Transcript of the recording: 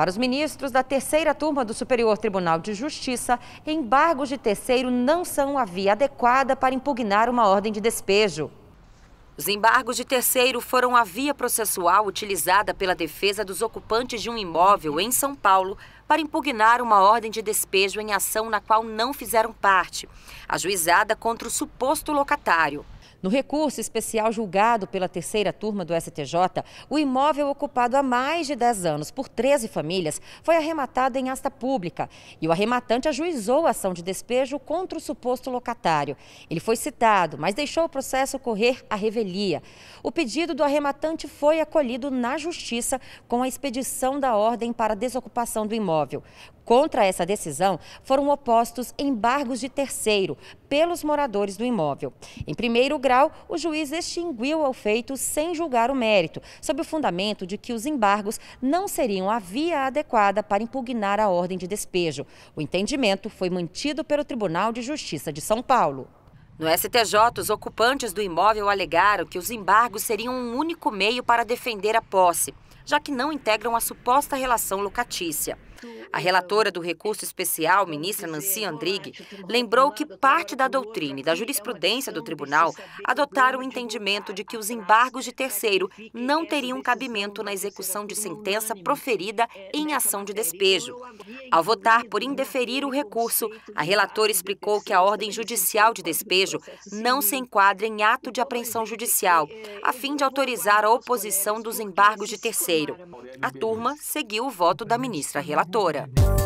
Para os ministros da terceira turma do Superior Tribunal de Justiça, embargos de terceiro não são a via adequada para impugnar uma ordem de despejo. Os embargos de terceiro foram a via processual utilizada pela defesa dos ocupantes de um imóvel em São Paulo para impugnar uma ordem de despejo em ação na qual não fizeram parte, ajuizada contra o suposto locatário. No recurso especial julgado pela terceira turma do STJ, o imóvel ocupado há mais de 10 anos por 13 famílias foi arrematado em asta pública e o arrematante ajuizou a ação de despejo contra o suposto locatário. Ele foi citado, mas deixou o processo correr à revelia. O pedido do arrematante foi acolhido na justiça com a expedição da ordem para desocupação do imóvel. Contra essa decisão foram opostos embargos de terceiro pelos moradores do imóvel. Em primeiro grau, o juiz extinguiu ao feito sem julgar o mérito, sob o fundamento de que os embargos não seriam a via adequada para impugnar a ordem de despejo. O entendimento foi mantido pelo Tribunal de Justiça de São Paulo. No STJ, os ocupantes do imóvel alegaram que os embargos seriam um único meio para defender a posse, já que não integram a suposta relação locatícia. A relatora do recurso especial, ministra Nancy Andrighi, lembrou que parte da doutrina e da jurisprudência do tribunal adotaram o entendimento de que os embargos de terceiro não teriam cabimento na execução de sentença proferida em ação de despejo. Ao votar por indeferir o recurso, a relatora explicou que a ordem judicial de despejo não se enquadra em ato de apreensão judicial, a fim de autorizar a oposição dos embargos de terceiro. A turma seguiu o voto da ministra relatora corretora.